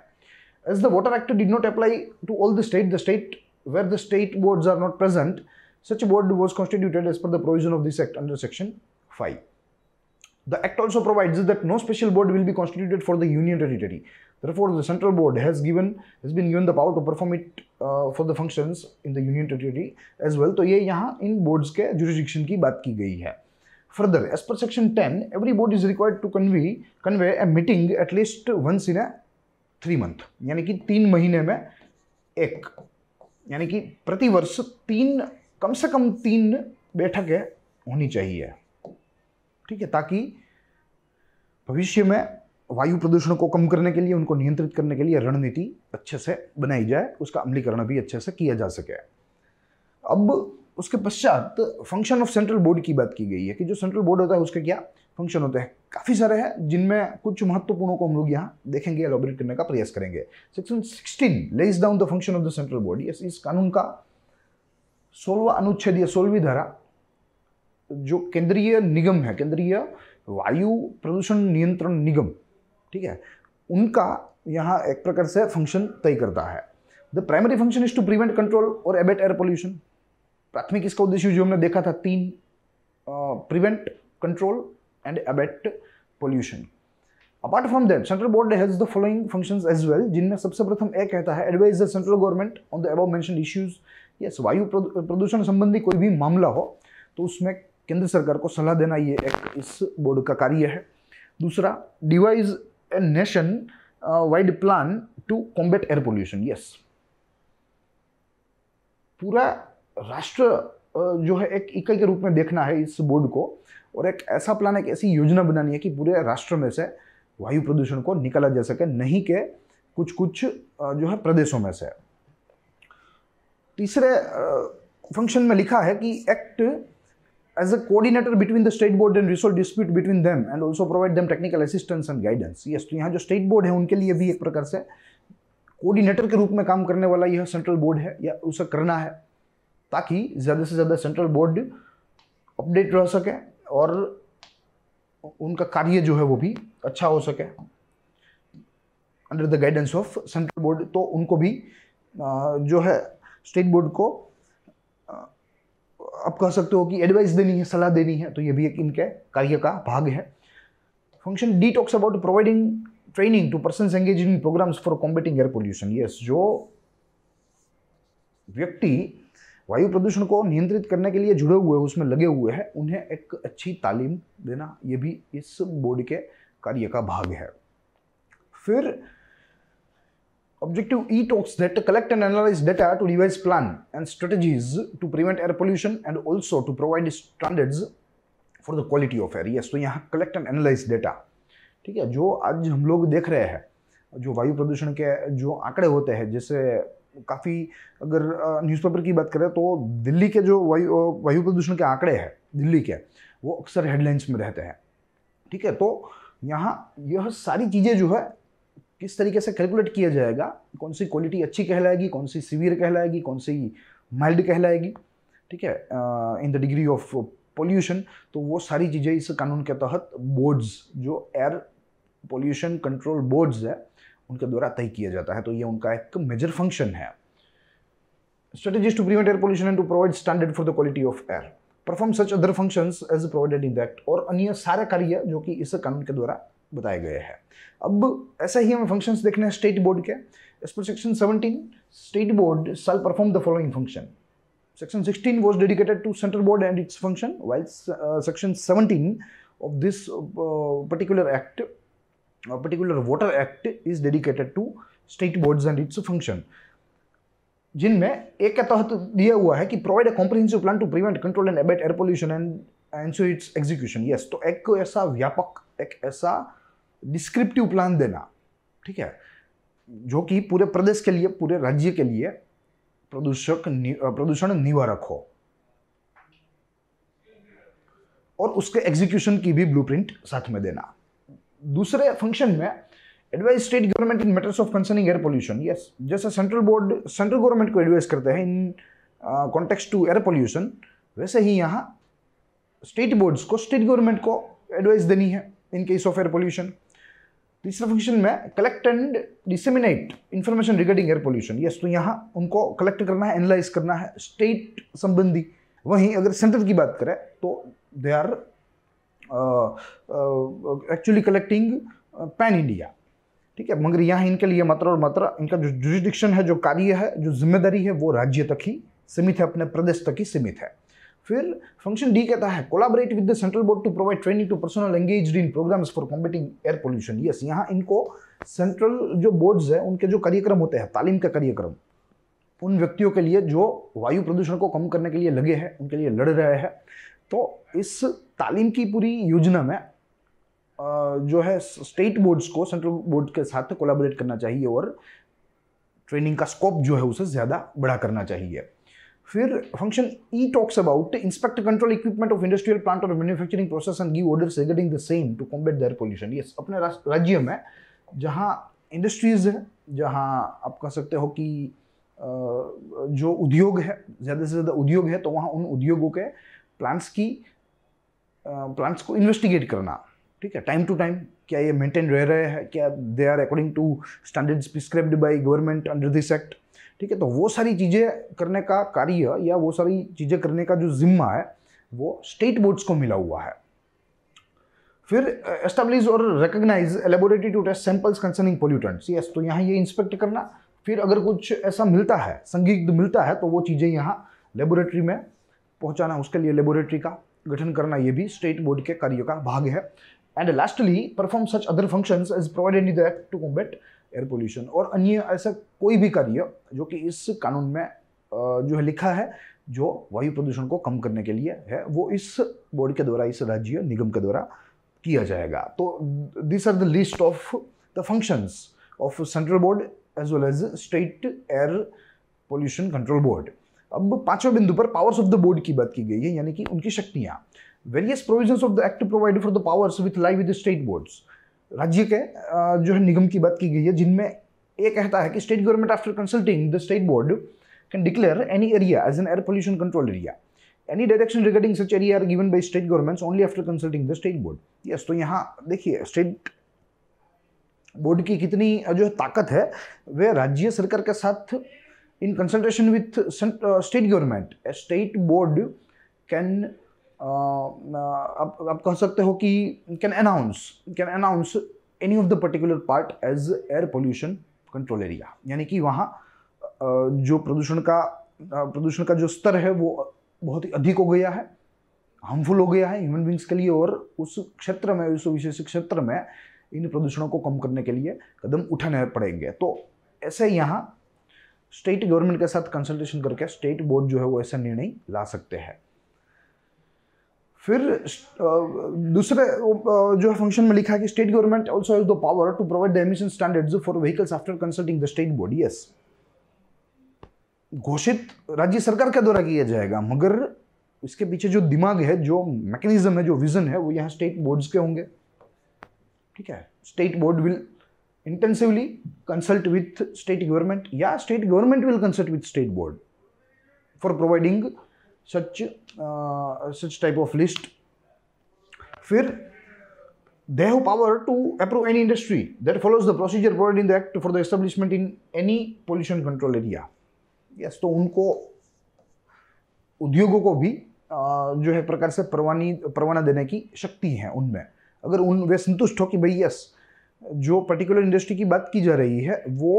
as the water act did not apply to all the state the state were the state boards are not present such board was constituted as per the provision of this act under section five The Act also provides that no special board will be constituted for the union territory. Therefore, the central board has given has been given the power to perform it uh, for the functions in the union territory as well. So, ये यहाँ इन boards के jurisdiction की बात की गई है. Further, as per section 10, every board is required to convey convey a meeting at least once in a three month. यानी कि तीन महीने में एक यानी कि प्रति वर्ष तीन कम से कम तीन बैठकें होनी चाहिए ठीक है ताकि भविष्य में वायु प्रदूषण को कम करने के लिए उनको नियंत्रित करने के लिए रणनीति अच्छे से बनाई जाए उसका अमलीकरण भी अच्छे से किया जा सके अब उसके पश्चात फंक्शन ऑफ सेंट्रल बोर्ड की बात की गई है कि जो सेंट्रल बोर्ड होता है उसके क्या फंक्शन होते हैं काफ़ी सारे हैं जिनमें कुछ महत्वपूर्णों को हम लोग यहाँ देखेंगे एलोबरेट करने का प्रयास करेंगे section 16 lays down the function of the central board इस कानून का सोलवा अनुच्छेद या सोलवी धारा जो केंद्रीय निगम है केंद्रीय वायु प्रदूषण नियंत्रण निगम ठीक है उनका यहाँ एक प्रकार से फंक्शन तय करता है the primary function is to prevent control और एबेट एयर पोल्यूशन प्राथमिक इसका उद्देश्य जो हमने देखा था तीन prevent control and abate pollution apart from that central board has the following function as well जिनमें सबसे प्रथम एक कहता है advise the central government on the above mention issues yes वायु प्रदूषण संबंधी कोई भी मामला हो तो उसमें केंद्र सरकार को सलाह देना ये एक इस बोर्ड का कार्य है दूसरा devise a nation wide plan to combat air pollution yes पूरा राष्ट्र uh, जो है एक इकाई के रूप में देखना है इस बोर्ड को और एक ऐसा प्लान एक ऐसी योजना बनानी है कि पूरे राष्ट्र में से वायु प्रदूषण को निकाला जा सके नहीं के कुछ कुछ uh, जो है प्रदेशों में से तीसरे फंक्शन uh, में लिखा है कि act as a coordinator between the state board and resolve dispute between them and also provide them technical assistance and guidance yes तो यहाँ जो state board है उनके लिए भी एक प्रकार से कोऑर्डिनेटर के रूप में काम करने वाला यह सेंट्रल बोर्ड है या उसे करना है ताकि ज़्यादा से ज़्यादा सेंट्रल बोर्ड अपडेट रह सके और उनका कार्य जो है वो भी अच्छा हो सके under the guidance of central board तो उनको भी जो है स्टेट बोर्ड को आप कह सकते हो कि एडवाइस देनी है सलाह देनी है तो ये भी एक इनके कार्य का भाग है function D talks about providing training to person engage in programs for combating air pollution yes जो व्यक्ति वायु प्रदूषण को नियंत्रित करने के लिए जुड़े हुए उसमें लगे हुए हैं उन्हें एक अच्छी तालीम देना ये भी इस बोर्ड के कार्य का भाग है फिर Objective E talks that to collect and analyze data to devise plan and strategies to prevent air pollution and also to provide standards for the quality of air. Yes, तो यहाँ collect and analyze data, ठीक है जो आज हम लोग देख रहे हैं जो वायु प्रदूषण के जो आंकड़े होते हैं जैसे काफ़ी अगर न्यूज़पेपर की बात करें तो दिल्ली के जो वायु वायु प्रदूषण के आंकड़े हैं दिल्ली के वो अक्सर हेडलाइंस में रहते हैं ठीक है तो यहाँ यह सारी चीज़ें जो है किस तरीके से कैलकुलेट किया जाएगा कौन सी क्वालिटी अच्छी कहलाएगी कौन सी सिवियर कहलाएगी कौन सी माइल्ड कहलाएगी ठीक है in the degree of pollution तो वो सारी चीज़ें इस कानून के तहत बोर्ड्स जो एयर पोल्यूशन कंट्रोल बोर्ड्स है उनके द्वारा तय किया जाता है तो ये उनका एक मेजर फंक्शन है strategies to prevent air pollution and to provide standard for the quality of air perform such other functions as provided in the act और अन्य सारे कार्य जो कि इस कानून के द्वारा बताए गए हैं अब ऐसा ही हमें फंक्शंस देखने हैं स्टेट बोर्ड के as per section 17 state board shall perform the following function section 16 was dedicated to central board and its function while section section 17 of this uh, particular act uh, particular voter act is dedicated to state boards and जिनमें एक के तहत तो दिया हुआ है कि provide a comprehensive plan to prevent control and abate air pollution and and its execution yes तो एक ऐसा व्यापक एक ऐसा डिस्क्रिप्टिव प्लान देना ठीक है जो कि पूरे प्रदेश के लिए पूरे राज्य के लिए प्रदूषक नि, प्रदूषण निवारक हो और उसके एग्जीक्यूशन की भी ब्लूप्रिंट साथ में देना दूसरे फंक्शन में advice state government in matters of concerning air pollution yes जैसे सेंट्रल बोर्ड सेंट्रल गवर्नमेंट को एडवाइस करते हैं in context to air pollution वैसे ही यहां स्टेट बोर्ड्स को स्टेट गवर्नमेंट को एडवाइस देनी है in case of air pollution तीसरा फंक्शन में collect and disseminate information regarding air pollution yes तो यहाँ उनको कलेक्ट करना है एनालाइज करना है स्टेट संबंधी वहीं अगर सेंटर की बात करें तो they are actually collecting pan India ठीक है मगर यहाँ इनके लिए मात्रा और मात्रा इनका जो जुडिडिक्शन है जो कार्य है जो जिम्मेदारी है वो राज्य तक ही सीमित है अपने प्रदेश तक ही सीमित है फिर फंक्शन डी कहता है collaborate with the central board to provide training to personnel engage in programs for combating air pollution yes यहाँ इनको सेंट्रल जो बोर्ड्स है उनके जो कार्यक्रम होते हैं तालीम का कार्यक्रम उन व्यक्तियों के लिए जो वायु प्रदूषण को कम करने के लिए लगे हैं उनके लिए लड़ रहे हैं तो इस तालीम की पूरी योजना में जो है स्टेट बोर्ड्स को सेंट्रल बोर्ड के साथ कोलाबरेट करना चाहिए और ट्रेनिंग का स्कोप जो है उसे ज़्यादा बड़ा करना चाहिए फिर function E talks about inspect control equipment of industrial plant और manufacturing process and give orders regarding the same to combat their pollution yes अपने राज्य में जहाँ इंडस्ट्रीज है जहाँ आप कह सकते हो कि जो उद्योग है ज़्यादा से ज़्यादा उद्योग है तो वहाँ उन उद्योगों के प्लांट्स की प्लांट्स को इन्वेस्टिगेट करना ठीक है टाइम टू टाइम क्या ये मेंटेन रह रहे हैं क्या they are according to standards prescribed by government under this act ठीक है तो वो सारी चीज़ें करने का कार्य या वो सारी चीज़ें करने का जो जिम्मा है वो स्टेट बोर्ड्स को मिला हुआ है फिर एस्टेब्लिश uh, और recognise a laboratory to test samples concerning pollutants yes तो यहाँ ये इंस्पेक्ट करना फिर अगर कुछ ऐसा मिलता है संदिग्ध मिलता है तो वो चीज़ें यहाँ लेबोरेटरी में पहुँचाना उसके लिए लेबोरेटरी का गठन करना ये भी स्टेट बोर्ड के कार्यों का भाग है and lastly perform such other functions as provided in the act to combat air pollution और अन्य ऐसा कोई भी कार्य जो कि इस कानून में जो है लिखा है जो वायु प्रदूषण को कम करने के लिए है वो इस बोर्ड के द्वारा इस राज्य निगम के द्वारा किया जाएगा तो this are the list of the functions of central board as well as state air pollution control board अब पांचवें बिंदु पर पावर्स ऑफ द बोर्ड की बात की गई है यानी कि उनकी शक्तियां various provisions of the act provide for the powers with live with state boards राज्य के जो है निगम की बात की गई है जिनमें ये कहता है कि state government after consulting the state board can declare any area as an air pollution control area any direction regarding such area are given by state governments only after consulting the state board yes तो यहाँ देखिए state board की कितनी जो ताकत है वह राज्य सरकार के साथ in consultation with state government state board can आप आप कह सकते हो कि can announce can announce any of the particular part as air pollution control area यानी कि वहाँ जो प्रदूषण का प्रदूषण का जो स्तर है वो बहुत ही अधिक हो गया है हार्मफुल हो गया है ह्यूमन बींग्स के लिए और उस क्षेत्र में उस विशेष क्षेत्र में इन प्रदूषणों को कम करने के लिए कदम उठाने पड़ेंगे तो ऐसे यहाँ स्टेट गवर्नमेंट के साथ कंसल्टेशन करके स्टेट बोर्ड जो है वो ऐसा निर्णय ला सकते हैं फिर दूसरे जो है फंक्शन में लिखा है कि state government also has the power to provide the emission standards for vehicles after consulting the state body yes घोषित राज्य सरकार के द्वारा किया जाएगा मगर इसके पीछे जो दिमाग है जो मैकेनिज्म है जो विजन है वो यहाँ स्टेट बोर्ड्स के होंगे ठीक है state board will intensively consult with state government या state government will consult with state board for providing such such type of list फिर they have power to approve any industry that follows the procedure word in the act for the establishment in any pollution control area yes तो उनको उद्योगों को भी uh, जो है प्रकार से परवानी परवाना देने की शक्ति है उनमें अगर उन वे संतुष्ट हो कि भाई यस जो पर्टिकुलर इंडस्ट्री की बात की जा रही है वो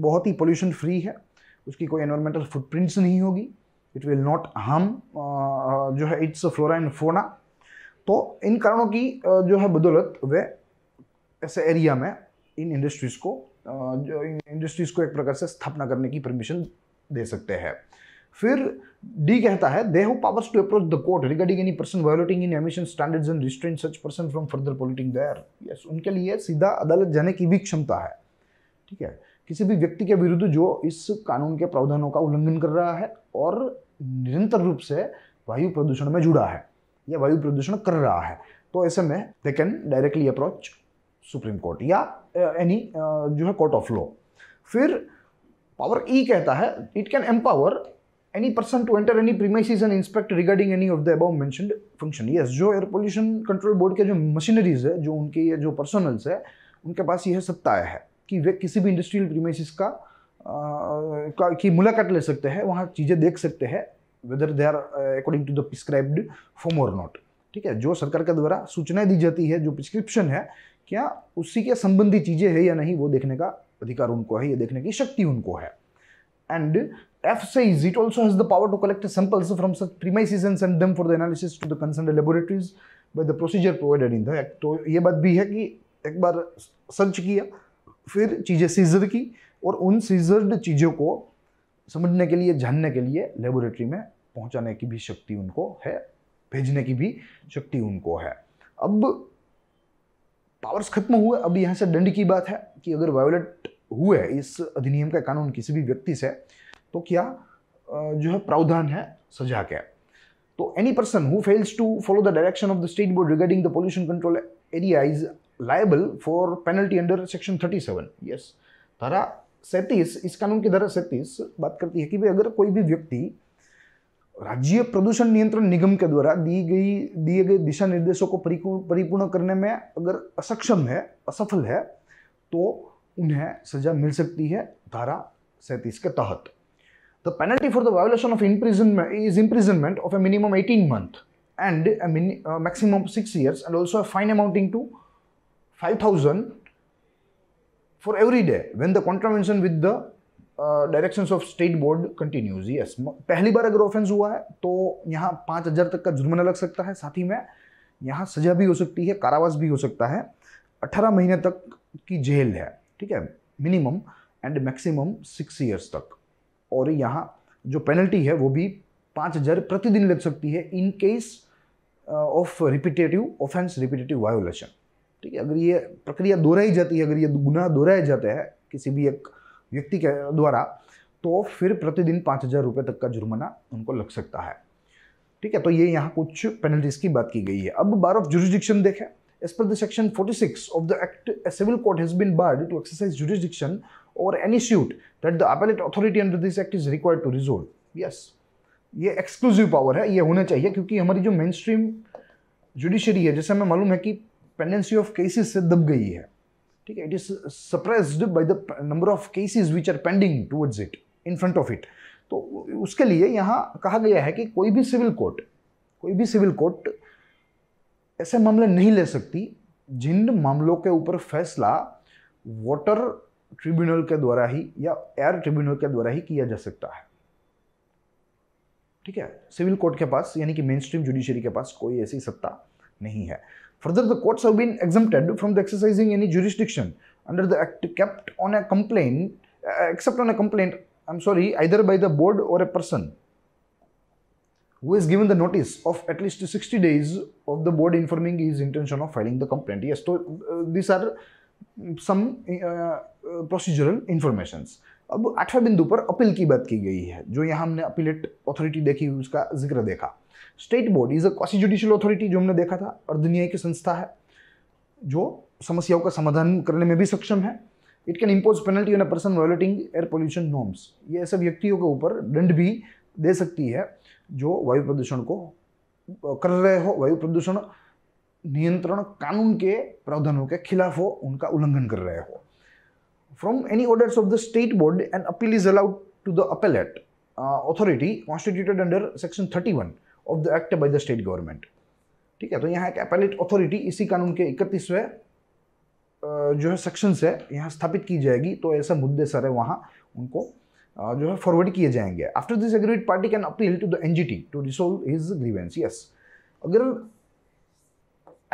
बहुत ही पोल्यूशन फ्री है उसकी कोई एनवायरमेंटल फुटप्रिंट्स नहीं होगी इट विल नॉट हार्म जो है इट्स फ्लोरा एंड फोना तो इन कारणों की uh, जो है बदौलत वे ऐसे एरिया में इन इंडस्ट्रीज़ को uh, जो इन इंडस्ट्रीज़ को एक प्रकार से स्थापना करने की परमिशन दे सकते हैं फिर डी कहता है they have powers to approach the court regarding any person violating in emission standards and restrain such person from further polluting there yes उनके लिए सीधा अदालत जाने की भी क्षमता है ठीक है किसी भी व्यक्ति के विरुद्ध जो इस कानून के प्रावधानों का उल्लंघन कर रहा है और निरंतर रूप से वायु प्रदूषण में जुड़ा है या वायु प्रदूषण कर रहा है तो ऐसे में they can directly approach Supreme Court या एनी जो है कोर्ट ऑफ लॉ फिर पावर ई e कहता है it can empower any person to enter any premises and inspect regarding any of the above मैं फंक्शन यस जो air pollution control board के जो मशीनरीज है जो उनके जो पर्सनल्स है उनके पास यह सत्ताएं है कि वे किसी भी इंडस्ट्रियल प्रीमाइसिस का, की मुलाकात ले सकते हैं वहाँ चीज़ें देख सकते हैं whether they are according to the prescribed form और नॉट ठीक है जो सरकार के द्वारा सूचनाएं दी जाती है जो प्रिस्क्रिप्शन है क्या उसी के संबंधी चीज़ें है या नहीं वो देखने का अधिकार उनको है ये देखने की शक्ति उनको है एफ से is it also has the power to collect samples from such premises and send them for the analysis to the concern laboratories by the procedure provided in the act तो ये बात भी है कि एक बार सर्च किया फिर चीज़ें सीजर की और उन सीजर्ड चीज़ों को समझने के लिए जानने के लिए लेबोरेटरी में पहुंचाने की भी शक्ति उनको है भेजने की भी शक्ति उनको है अब पावर्स खत्म हुए अब यहाँ से दंड की बात है कि अगर वायोलेट हुए इस अधिनियम का कानून किसी भी व्यक्ति से तो क्या जो है प्रावधान है सजा के तो any person who fails to follow the direction of the state board regarding the pollution control area is liable for penalty under section 37 yes धारा सैंतीस इस कानून की धारा सैंतीस बात करती है कि भाई अगर कोई भी व्यक्ति राज्य प्रदूषण नियंत्रण निगम के द्वारा दी गई दिए गए दिशा निर्देशों को परिपूर्ण करने में अगर असक्षम है असफल है तो उन्हें सजा मिल सकती है धारा सैंतीस के तहत the penalty for the violation of imprisonment is imprisonment of a minimum eighteen month and maximum six years and also fine amounting to 5000 for every day when the contravention with the directions of state board continues yes पहली बार अगर offence हुआ है तो यहाँ पाँच हज़ार तक का जुर्माना लग सकता है साथ ही में यहाँ सजा भी हो सकती है कारावास भी हो सकता है अठारह महीने तक की जेल है ठीक है minimum and maximum six years तक और यहाँ जो पेनल्टी है वो भी पाँच हज़ार प्रतिदिन लग सकती है in case of repetitive offence repetitive violation ठीक है अगर ये प्रक्रिया दोहराई जाती है अगर ये गुना दोहराए जाते हैं किसी भी एक व्यक्ति के द्वारा तो फिर प्रतिदिन पाँच हज़ार रुपये तक का जुर्माना उनको लग सकता है ठीक है तो ये यहाँ कुछ पेनल्टीज की बात की गई है अब बार ऑफ जुरिस्डिक्शन देखें as per the section 46 of the act a civil court has been barred to exercise jurisdiction over any suit that the appellate authority under this act is required to resolve ये exclusive power है ये होना चाहिए क्योंकि हमारी जो main stream judiciary है जैसे हमें मालूम है कि pendency of cases से दब गई है ठीक है it is suppressed by the number of cases which are pending towards it in front of it तो उसके लिए यहाँ कहा गया है कि कोई भी सिविल कोर्ट कोई भी सिविल कोर्ट ऐसे मामले नहीं ले सकती जिन मामलों के ऊपर फैसला वाटर ट्रिब्यूनल के द्वारा ही या एयर ट्रिब्यूनल के द्वारा ही किया जा सकता है ठीक है सिविल कोर्ट के पास यानी कि मेन स्ट्रीम जुडिशरी के पास कोई ऐसी सत्ता नहीं है Further, the courts have been exempted from the exercising any jurisdiction under the act kept on a complaint, uh, except on a complaint, I'm sorry, either by the board or a person who is given the notice of at least 60 days of the board informing his intention of filing the complaint. Yes, so uh, these are some uh, uh, procedural informations. अब आठवें बिंदु पर appeal की बात की गई है जो यहाँ हमने अपीलेट अथॉरिटी देखी उसका जिक्र देखा state board is a quasi judicial authority जो हमने देखा था और दुनिया की संस्था है जो समस्याओं का समाधान करने में भी सक्षम है it can impose penalty on a person violating air pollution norms ये ऐसे व्यक्तियों के ऊपर दंड भी दे सकती है जो वायु प्रदूषण को कर रहे हो वायु प्रदूषण नियंत्रण कानून के प्रावधानों के खिलाफ हो उनका उल्लंघन कर रहे हो from any orders of the state board and appeal is allowed to the appellate authority constituted under section thirty 31 of the act by the state government ठीक है तो यहाँ एक अपेलेट अथॉरिटी इसी कानून के इकतीसवें जो है सेक्शन से यहाँ स्थापित की जाएगी तो ऐसे मुद्दे सर है वहाँ उनको जो है फॉरवर्ड किए जाएंगे after this agreed party can appeal to the N G T to resolve his grievance yes अगर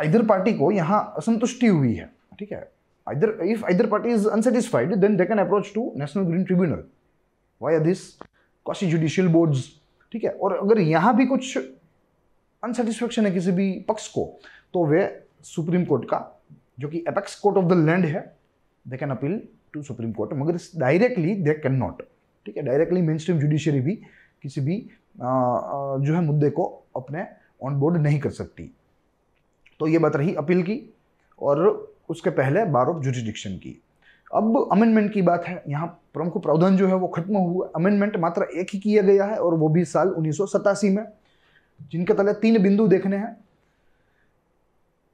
इधर पार्टी को यहाँ असंतुष्टि हुई है ठीक है if if party is unsatisfied then they can approach to national green tribunal why are this quasi judicial boards ठीक है और अगर यहाँ भी कुछ अनसेटिस्फेक्शन है किसी भी पक्ष को तो वे सुप्रीम कोर्ट का जो कि apex court of the land है they can appeal to supreme court मगर डायरेक्टली दे कैन नॉट ठीक है डायरेक्टली मेन स्ट्रीम जुडिशियरी भी किसी भी आ, जो है मुद्दे को अपने ऑन बोर्ड नहीं कर सकती तो ये बात रही अपील की और उसके पहले बार ऑफ जुडिडिक्शन की अब अमेंडमेंट की बात है यहाँ प्रमुख प्रावधान जो है वो खत्म हुआ अमेंडमेंट मात्र एक ही किया गया है और वो भी साल उन्नीस में जिनके तले तीन बिंदु देखने हैं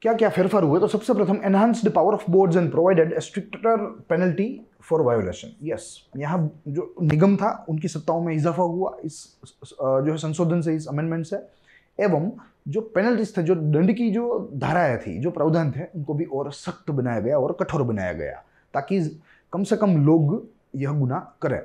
क्या क्या फेरफार हुए तो सबसे प्रथम enhanced power of boards and provided stricter penalty for violation yes यहाँ जो निगम था उनकी सत्ताओं में इजाफा हुआ इस जो है संशोधन से इस अमेंडमेंट से एवं जो पेनल्टीज थे जो दंड की जो धाराएं थी जो प्रावधान थे उनको भी और सख्त बनाया गया और कठोर बनाया गया ताकि कम से कम लोग यह गुना करें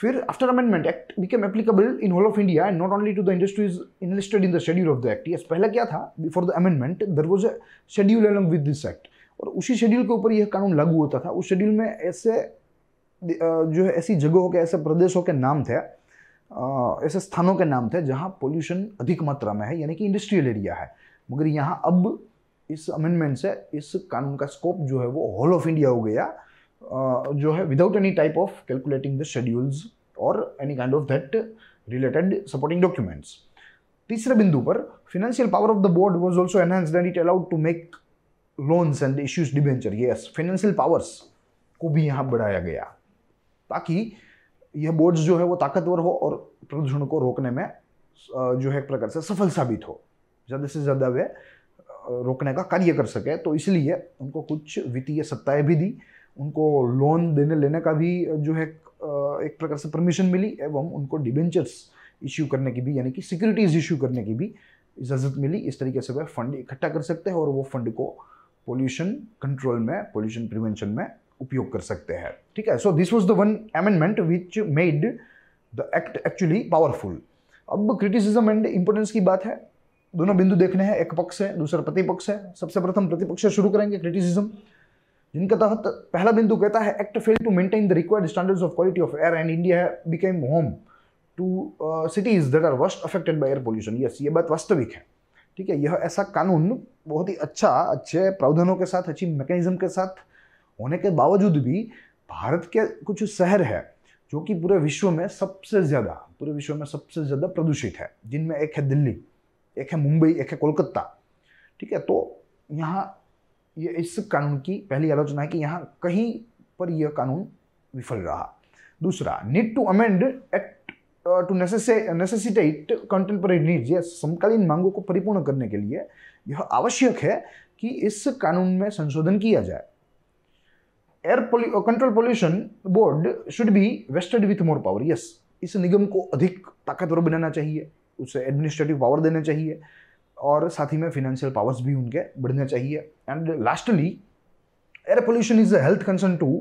फिर after amendment act became applicable in whole of India and not only to the industries enlisted in the schedule of the act yes पहले क्या था before the amendment there was a schedule along with this act और उसी schedule के ऊपर यह कानून लागू होता था उस शेड्यूल में ऐसे जो है ऐसी जगहों के ऐसे प्रदेशों के नाम थे ऐसे स्थानों के नाम थे जहाँ पोल्यूशन अधिक मात्रा में है यानी कि इंडस्ट्रियल एरिया है मगर यहाँ अब इस अमेंडमेंट से इस कानून का स्कोप जो है वो होल ऑफ इंडिया हो गया जो है without any type of calculating the schedules और any kind of that related supporting documents तीसरे बिंदु पर financial power of the board was also enhanced and it allowed to make loans and issues debenture yes financial powers को भी यहाँ बढ़ाया गया ताकि यह बोर्ड्स जो है वो ताकतवर हो और प्रदूषण को रोकने में जो है एक प्रकार से सफल साबित हो ज़्यादा से ज़्यादा वे रोकने का कार्य कर सके तो इसलिए उनको कुछ वित्तीय सत्ताएं भी दी उनको लोन देने लेने का भी जो है एक प्रकार से परमिशन मिली एवं उनको डिबेंचर्स इश्यू करने की भी यानी कि सिक्योरिटीज़ इश्यू करने की भी इजाज़त मिली इस तरीके से वह फंड इकट्ठा कर सकते हैं और वो फंड को पोल्यूशन कंट्रोल में पोल्यूशन प्रिवेंशन में उपयोग कर सकते हैं ठीक है so this was the one amendment which made the act actually powerful अब क्रिटिसिज्म एंड इम्पोर्टेंस की बात है दोनों बिंदु देखने हैं एक पक्ष है दूसरा प्रतिपक्ष है सबसे प्रथम प्रतिपक्ष शुरू करेंगे क्रिटिसिज्म जिनके तहत पहला बिंदु कहता है act fail to maintain the required standards of quality of air and India became home to cities that are worst affected by air pollution yes ये बात वास्तविक है ठीक है यह ऐसा कानून बहुत ही अच्छा अच्छे प्रावधानों के साथ अच्छी मैकेनिज्म के साथ होने के बावजूद भी भारत के कुछ शहर है जो कि पूरे विश्व में सबसे ज़्यादा पूरे विश्व में सबसे ज़्यादा प्रदूषित है जिनमें एक है दिल्ली एक है मुंबई एक है कोलकाता ठीक है तो यहाँ ये इस कानून की पहली आलोचना है कि यहाँ कहीं पर यह कानून विफल रहा दूसरा need to amend act to necessitate contemporary needs या समकालीन मांगों को परिपूर्ण करने के लिए यह आवश्यक है कि इस कानून में संशोधन किया जाए air control pollution board should be vested with more power yes इस निगम को अधिक ताकतवर बनाना चाहिए उसे एडमिनिस्ट्रेटिव पावर देने चाहिए और साथ ही में फिनेंशियल पावर्स भी उनके बढ़ने चाहिए and lastly air pollution is a health concern too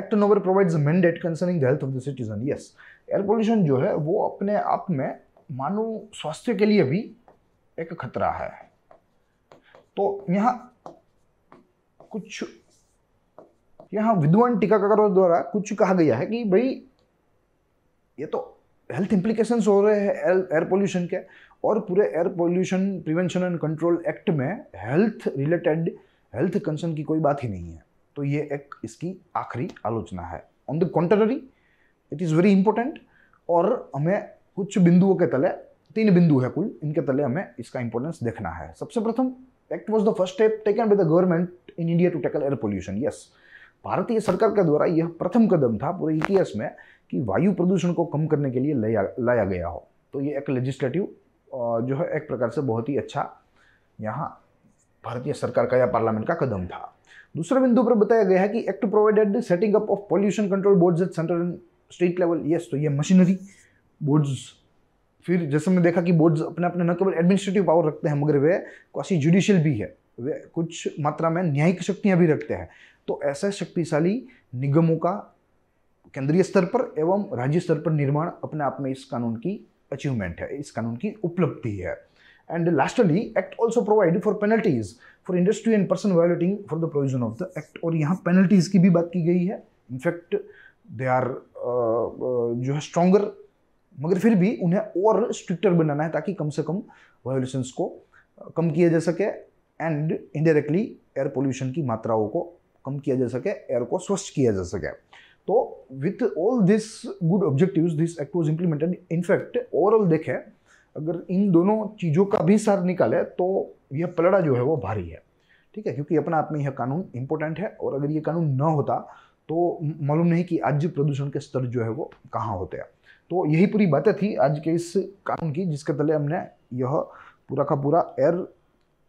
act nowhere provides a mandate concerning the health of the citizen yes air जो है वो अपने आप में मानो स्वास्थ्य के लिए भी एक खतरा है तो यहाँ कुछ यहाँ विद्वान टीकाकरों द्वारा कुछ कहा गया है कि भाई ये तो हेल्थ इम्प्लीकेशन हो रहे हैं एयर पोल्यूशन के और पूरे air pollution prevention and control act में हेल्थ रिलेटेड हेल्थ कंसर्न की कोई बात ही नहीं है तो ये एक इसकी आखिरी आलोचना है on the contrary it is very important और हमें कुछ बिंदुओं के तले तीन बिंदु है कुल इनके तले हमें इसका इंपॉर्टेंस देखना है सबसे प्रथम act was the first step taken by the government in India to tackle air pollution yes भारतीय सरकार के द्वारा यह प्रथम कदम था पूरे इतिहास में कि वायु प्रदूषण को कम करने के लिए लाया लाया गया हो तो ये एक लेजिस्लेटिव जो है एक प्रकार से बहुत ही अच्छा यहाँ भारतीय सरकार का या पार्लियामेंट का कदम था दूसरे बिंदु पर बताया गया है कि act provided setting up of pollution control boards at central and state level yes तो ये मशीनरी बोर्ड्स फिर जैसे मैंने देखा कि बोर्ड्स अपने अपने न केवल एडमिनिस्ट्रेटिव पावर रखते हैं मगर वे क्वासी जुडिशियल भी है वे कुछ मात्रा में न्यायिक शक्तियाँ भी रखते हैं तो ऐसे शक्तिशाली निगमों का केंद्रीय स्तर पर एवं राज्य स्तर पर निर्माण अपने आप में इस कानून की अचीवमेंट है इस कानून की उपलब्धि है and lastly act also provide for penalties for industry and person violating for the provision of the act और यहाँ पेनल्टीज की भी बात की गई है इनफैक्ट दे आर जो है स्ट्रोंगर मगर फिर भी उन्हें और स्ट्रिक्टर बनाना है ताकि कम से कम वायोलेशंस को uh, कम किया जा सके एंड इनडायरेक्टली एयर पोल्यूशन की मात्राओं को कम किया जा सके एयर को स्वच्छ किया जा सके तो with all this good objective this act was implemented in fact overall देखें अगर इन दोनों चीज़ों का भी सार निकाले तो यह पलड़ा जो है वो भारी है ठीक है क्योंकि अपना आप में यह कानून इम्पोर्टेंट है और अगर ये कानून न होता तो मालूम नहीं कि आज प्रदूषण के स्तर जो है वो कहाँ होते हैं तो यही पूरी बातें थी आज के इस कानून की जिसके तले हमने यह पूरा का पूरा एयर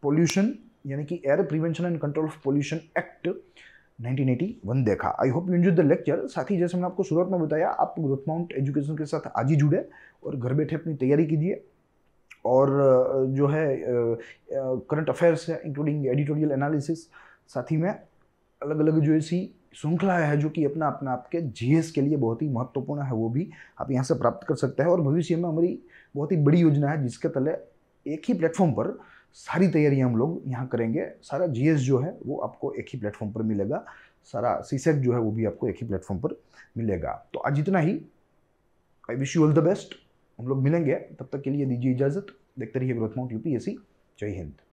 पोल्यूशन यानी कि air prevention and control of pollution act 1981 देखा I hope you enjoy the lecture साथ ही जैसे हमने आपको शुरुआत में बताया आप ग्रोथ माउंट एजुकेशन के साथ आज ही जुड़े और घर बैठे अपनी तैयारी कीजिए और जो है करंट अफेयर्स है इंक्लूडिंग एडिटोरियल एनालिसिस साथ ही में अलग अलग जो ऐसी श्रृंखला है जो कि अपना अपना आपके जीएस के लिए बहुत ही महत्वपूर्ण है वो भी आप यहाँ से प्राप्त कर सकते हैं और भविष्य में हमारी बहुत ही बड़ी योजना है जिसके तले एक ही प्लेटफॉर्म पर सारी तैयारियाँ हम लोग यहाँ करेंगे सारा जीएस जो है वो आपको एक ही प्लेटफॉर्म पर मिलेगा सारा सीसेट जो है वो भी आपको एक ही प्लेटफॉर्म पर मिलेगा तो आज इतना ही I wish you all the best हम लोग मिलेंगे तब तक के लिए दीजिए इजाज़त देखते रहिए ग्रोथ माउंट यूपीएससी जय हिंद